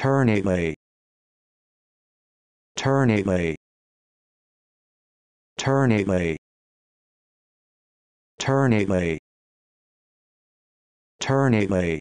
Turnately. Turnately. Turnately. Turnately. Turnately.